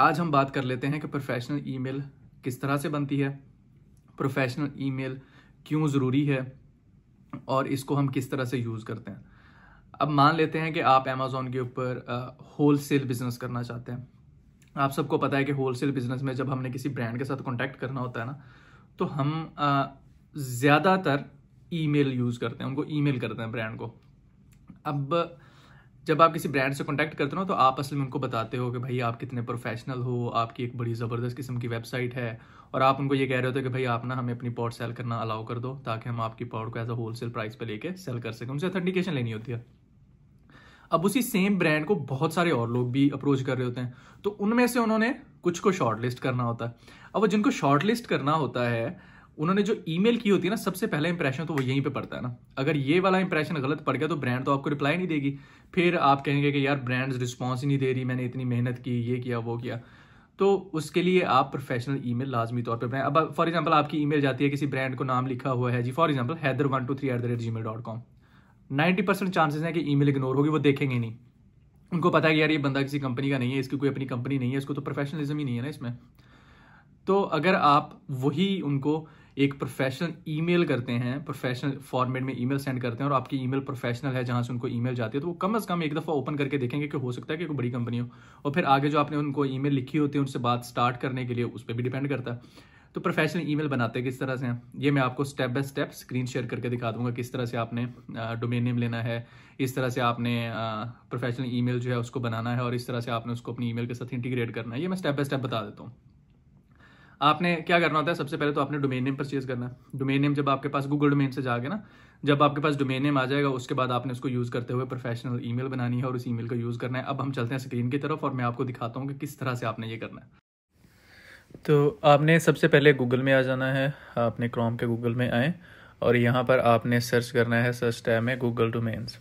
आज हम बात कर लेते हैं कि प्रोफेशनल ईमेल किस तरह से बनती है प्रोफेशनल ईमेल क्यों ज़रूरी है और इसको हम किस तरह से यूज़ करते हैं अब मान लेते हैं कि आप अमेज़ोन के ऊपर होल सेल बिज़नेस करना चाहते हैं आप सबको पता है कि होल सेल बिज़नेस में जब हमने किसी ब्रांड के साथ कॉन्टैक्ट करना होता है ना तो हम ज़्यादातर ईमेल यूज़ करते हैं उनको ईमेल करते हैं ब्रांड को अब जब आप किसी ब्रांड से कॉन्टैक्ट करते हो तो आप असल में उनको बताते हो कि भाई आप कितने प्रोफेशनल हो आपकी एक बड़ी ज़बरदस्त किस्म की वेबसाइट है और आप उनको ये कह रहे होते हो कि भाई आप ना हमें अपनी पॉड सेल करना अलाउ कर दो ताकि हम आपकी पॉड को as a wholesale price पर लेके सेल कर सकें उनसे अथेंटिकेशन लेनी होती है अब उसी सेम ब्रांड को बहुत सारे और लोग भी अप्रोच कर रहे होते हैं तो उनमें से उन्होंने कुछ को शॉर्ट लिस्ट करना होता है अब वो जिनको शॉर्ट लिस्ट करना होता है उन्होंने जो ईमेल की होती है ना सबसे पहला इंप्रेशन तो वो यहीं पे पड़ता है ना अगर ये वाला इंप्रेशन गलत पड़ गया तो ब्रांड तो आपको रिप्लाई नहीं देगी फिर आप कहेंगे कि यार ब्रांड्स रिस्पॉन्स ही नहीं दे रही मैंने इतनी मेहनत की ये किया वो किया तो उसके लिए आप प्रोफेशनल ईमेल लाजमी तौर पर अब फॉर एग्जाम्पल आपकी ईमेल जाती है किसी ब्रांड को नाम लिखा हुआ है जी for example Haider one two three at the rate gmail dot com ninety percent chances हैं कि ईमेल इग्नोर होगी वो देखेंगे नहीं उनको पता है कि यार ये बंदा किसी कंपनी का नहीं है इसकी कोई अपनी कंपनी नहीं है इसको तो प्रोफेशनलिज्म ही नहीं है ना इसमें तो अगर आप वही उनको एक प्रोफेशनल ईमेल करते हैं प्रोफेशनल फॉर्मेट में ईमेल सेंड करते हैं और आपकी ईमेल प्रोफेशनल है जहां से उनको ईमेल जाती है तो वो कम अज कम एक दफ़ा ओपन करके देखेंगे कि हो सकता है कि कोई बड़ी कंपनी हो और फिर आगे जो आपने उनको ईमेल लिखी होती है उनसे बात स्टार्ट करने के लिए उस पर भी डिपेंड करता है तो प्रोफेशनल ईमेल बनाते हैं किस तरह से ये मैं आपको step by step screen share करके दिखा दूंगा किस तरह से आपने डोमेन नेम लेना है इस तरह से आपने प्रोफेशनल ईमेल जो है उसको बनाना है और इस तरह से आपने उसको अपनी ईमेल के साथ इंटीग्रेट करना है ये मैं स्टेप बाय स्टेप बता देता हूँ आपने क्या करना होता है सबसे पहले तो आपने डोमेन नेम परचेज करना है डोमेन नेम जब आपके पास गूगल डोमेन से जाके ना जब आपके पास डोमेन नेम आ जाएगा उसके बाद आपने उसको यूज़ करते हुए प्रोफेशनल ईमेल बनानी है और उस ईमेल का यूज़ करना है अब हम चलते हैं स्क्रीन की तरफ और मैं आपको दिखाता हूँ कि किस तरह से आपने ये करना है तो आपने सबसे पहले गूगल में आ जाना है आपने क्रोम के गूगल में आए और यहाँ पर आपने सर्च करना है सर्च टैब में गूगल डोमेन्स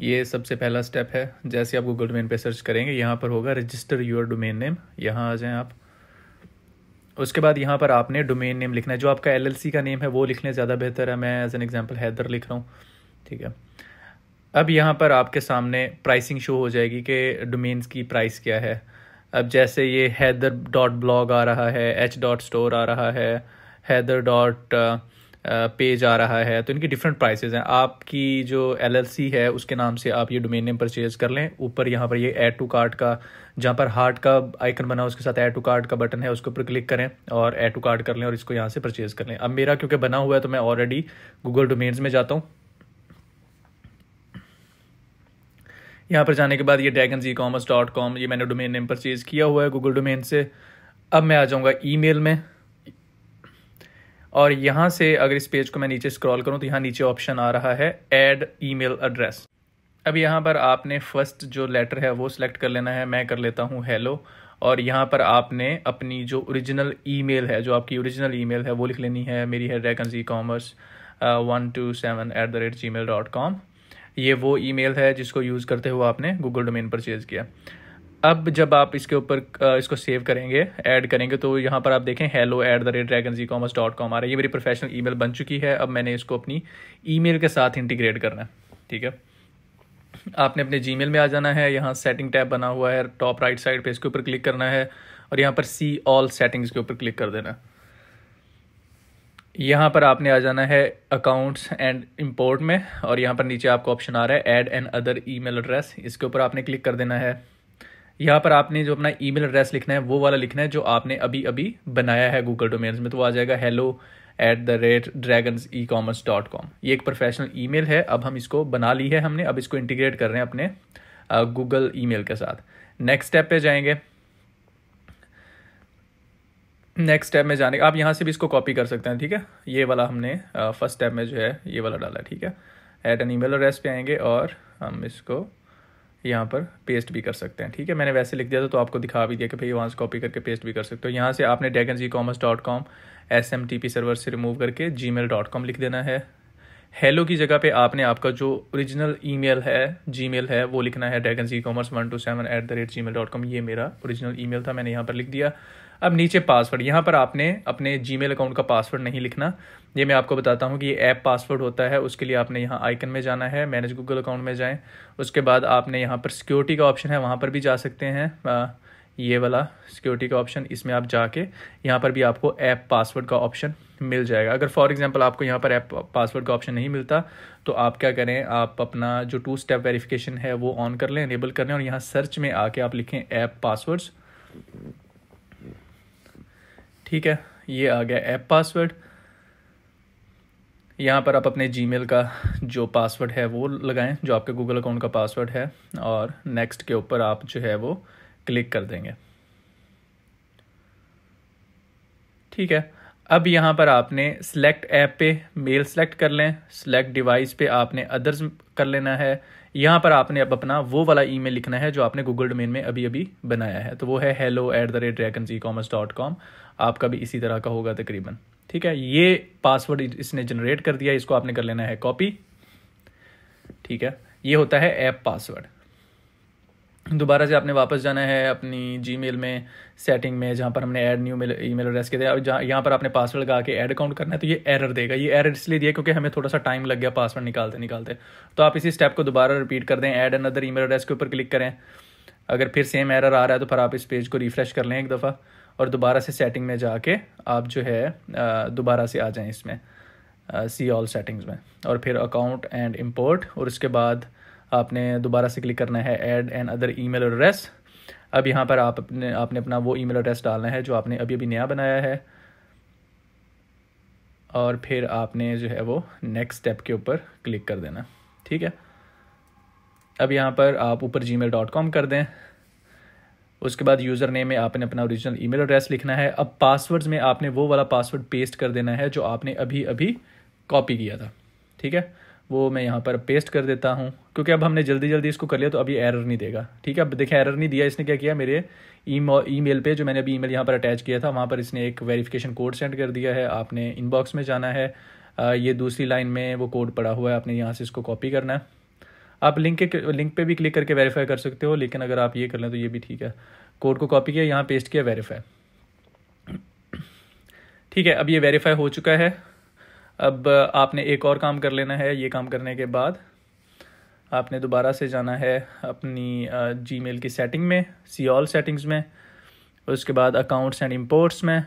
ये सबसे पहला स्टेप है जैसे आप गूगल डोमेन पे सर्च करेंगे यहाँ पर होगा रजिस्टर योर डोमेन नेम यहाँ आ जाएं आप उसके बाद यहाँ पर आपने डोमेन नेम लिखना है जो आपका एल का नेम है वो लिखने ज़्यादा बेहतर है मैं एज एन एग्ज़ाम्पल हैदर लिख रहा हूँ ठीक है अब यहाँ पर आपके सामने प्राइसिंग शो हो जाएगी कि डोमेन्स की प्राइस क्या है अब जैसे ये हैदर डॉट ब्लॉग आ रहा है एच डॉट स्टोर आ रहा है हैदर डॉट पेज आ रहा है तो इनकी डिफरेंट प्राइसेज हैं आपकी जो एल है उसके नाम से आप ये डोमेन नेम परचेज कर लें ऊपर यहाँ पर ये ऐड टू कार्ट का जहाँ पर हार्ट का आइकन बना उसके साथ ऐड टू कार्ट का बटन है उसके ऊपर क्लिक करें और ऐड टू कार्ट कर लें और इसको यहाँ से परचेज कर लें अब मेरा क्योंकि बना हुआ है तो मैं ऑलरेडी गूगल डोमेन्स में जाता हूँ यहाँ पर जाने के बाद ये dragon G commerce dot com ये मैंने डोमेन नेम परचेज़ किया हुआ है गूगल डोमेन से अब मैं आ जाऊँगा ई में और यहाँ से अगर इस पेज को मैं नीचे स्क्रॉल करूँ तो यहाँ नीचे ऑप्शन आ रहा है एड ईमेल एड्रेस अब यहाँ पर आपने फर्स्ट जो लेटर है वो सिलेक्ट कर लेना है मैं कर लेता हूँ हेलो और यहाँ पर आपने अपनी जो ओरिजिनल ईमेल है जो आपकी ओरिजिनल ईमेल है वो लिख लेनी है मेरी है dragon G commerce one two seven at the rate gmail dot com ये वो ईमेल है जिसको यूज़ करते हुए आपने गूगल डोमेन परचेज़ किया अब जब आप इसके ऊपर इसको सेव करेंगे ऐड करेंगे तो यहाँ पर आप देखें hello at the rate dragon G commerce dot com आ रहा है ये मेरी प्रोफेशनल ईमेल बन चुकी है अब मैंने इसको अपनी ईमेल के साथ इंटीग्रेट करना है ठीक है आपने अपने जी में आ जाना है यहाँ सेटिंग टैब बना हुआ है टॉप राइट साइड पर इसके ऊपर क्लिक करना है और यहाँ पर सी ऑल सेटिंग्स के ऊपर क्लिक कर देना यहाँ पर आपने आ जाना है अकाउंट्स एंड इम्पोर्ट में और यहाँ पर नीचे आपको ऑप्शन आ रहा है add another email address इसके ऊपर आपने क्लिक कर देना है यहाँ पर आपने जो अपना ईमेल एड्रेस लिखना है वो वाला लिखना है जो आपने अभी अभी बनाया है गूगल डोमेन्स में तो आ जाएगा hello at the rate dragon E commerce dot com ये एक प्रोफेशनल ईमेल है अब हम इसको बना ली है हमने अब इसको इंटीग्रेट कर रहे हैं अपने गूगल ईमेल के साथ नेक्स्ट स्टेप पे जाएंगे नेक्स्ट स्टेप में जाने आप यहाँ से भी इसको कॉपी कर सकते हैं ठीक है ये वाला हमने फर्स्ट स्टेप में जो है ये वाला डाला ठीक है at an email address पे आएंगे और हम इसको यहाँ पर पेस्ट भी कर सकते हैं ठीक है मैंने वैसे लिख दिया था तो आपको दिखा भी दिया कि भाई वहाँ से कॉपी करके पेस्ट भी कर सकते हो यहाँ से आपने dragon G commerce dot com S M T P server से रिमूव करके जी मेल डॉट कॉम लिख देना है हेलो की जगह पे आपने आपका जो ओरिजिनल ईमेल है जीमेल है वो लिखना है dragon C commerce one two seven at the rate gmail dot com ये मेरा ओरिजिनल ईमेल था मैंने यहाँ पर लिख दिया अब नीचे पासवर्ड यहाँ पर आपने अपने जीमेल अकाउंट का पासवर्ड नहीं लिखना ये मैं आपको बताता हूँ कि ये ऐप पासवर्ड होता है उसके लिए आपने यहाँ आइकन में जाना है मैनेज गूगल अकाउंट में जाएँ उसके बाद आपने यहाँ पर सिक्योरिटी का ऑप्शन है वहाँ पर भी जा सकते हैं ये वाला सिक्योरिटी का ऑप्शन इसमें आप जाके यहाँ पर भी आपको ऐप पासवर्ड का ऑप्शन मिल जाएगा अगर फॉर एग्जांपल आपको यहाँ पर ऐप पासवर्ड का ऑप्शन नहीं मिलता तो आप क्या करें आप अपना जो टू स्टेप वेरिफिकेशन है वो ऑन कर लें एनेबल कर लें और यहाँ सर्च में आके आप लिखें ऐप पासवर्ड्स ठीक है ये आ गया ऐप पासवर्ड यहाँ पर आप अपने जी का जो पासवर्ड है वो लगाएं जो आपके गूगल अकाउंट का पासवर्ड है और नेक्स्ट के ऊपर आप जो है वो क्लिक कर देंगे ठीक है अब यहाँ पर आपने सेलेक्ट ऐप पे मेल सेलेक्ट कर लें सेलेक्ट डिवाइस पे आपने अदर्स कर लेना है यहाँ पर आपने अब अपना वो वाला ईमेल लिखना है जो आपने गूगल डोमेन में अभी अभी बनाया है तो वो है hello at the rate dragon G commerce dot com आपका भी इसी तरह का होगा तकरीबन ठीक है ये पासवर्ड इसने जनरेट कर दिया इसको आपने कर लेना है कॉपी ठीक है ये होता है ऐप पासवर्ड दोबारा से आपने वापस जाना है अपनी जी में सेटिंग में जहाँ पर हमने add new mail email address के थे और जहाँ यहाँ पर आपने पासवर्ड लगा के ऐड अकाउंट करना है तो ये एरर देगा ये एरर इसलिए दिया क्योंकि हमें थोड़ा सा टाइम लग गया पासवर्ड निकालते निकालते तो आप इसी स्टेप को दोबारा रिपीट कर दें add another email address के ऊपर क्लिक करें अगर फिर सेम एरर आ रहा है तो फिर आप इस पेज को रिफ़्रेश कर लें एक दफ़ा और दोबारा से सेटिंग में जाके आप जो है दोबारा से आ जाएँ इसमें सी ऑल सेटिंग्स में और फिर अकाउंट एंड इम्पोर्ट और उसके बाद आपने दोबारा से क्लिक करना है add and other email address अब यहाँ पर आप अपने आपने अपना वो ई मेल एड्रेस डालना है जो आपने अभी अभी नया बनाया है और फिर आपने जो है वो नेक्स्ट स्टेप के ऊपर क्लिक कर देना ठीक है अब यहाँ पर आप ऊपर जी कर दें उसके बाद यूज़र नेम में आपने अपना ओरिजिनल ईमेल एड्रेस लिखना है अब पासवर्ड्स में आपने वो वाला पासवर्ड पेस्ट कर देना है जो आपने अभी अभी कॉपी किया था ठीक है वो मैं यहाँ पर पेस्ट कर देता हूँ क्योंकि अब हमने जल्दी जल्दी इसको कर लिया तो अभी एरर नहीं देगा ठीक है अब देखें एरर नहीं दिया इसने क्या किया मेरे ई मेल पर जो मैंने अभी ई मेल यहाँ पर अटैच किया था वहाँ पर इसने एक वेरीफिकेशन कोड सेंड कर दिया है आपने इनबॉक्स में जाना है ये दूसरी लाइन में वो कोड पड़ा हुआ है आपने यहाँ से इसको कॉपी करना है आप लिंक के लिंक पे भी क्लिक करके वेरीफाई कर सकते हो लेकिन अगर आप ये कर लें तो ये भी ठीक है कोड को कॉपी किया यहाँ पेस्ट किया वेरीफाई ठीक है अब ये वेरीफाई हो चुका है अब आपने एक और काम कर लेना है ये काम करने के बाद आपने दोबारा से जाना है अपनी जी मेल की सेटिंग में सी ऑल सेटिंग्स में उसके बाद अकाउंट्स एंड इम्पोर्ट्स में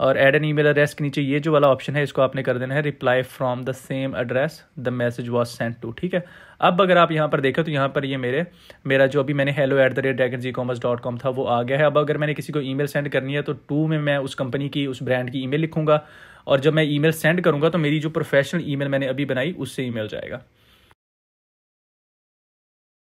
और एड एन ईमेल एड्रेस के नीचे ये जो वाला ऑप्शन है इसको आपने कर देना है reply from the same address the message was sent to ठीक है अब अगर आप यहाँ पर देखें तो यहाँ पर ये मेरे मेरा जो अभी मैंने hello at the rate dragon G commerce dot com था वो आ गया है अब अगर मैंने किसी को ईमेल सेंड करनी है तो टू में मैं उस कंपनी की उस ब्रांड की ईमेल लिखूंगा और जब मैं ईमेल सेंड करूंगा तो मेरी जो प्रोफेशनल ईमेल मैंने अभी बनाई उससे ईमेल जाएगा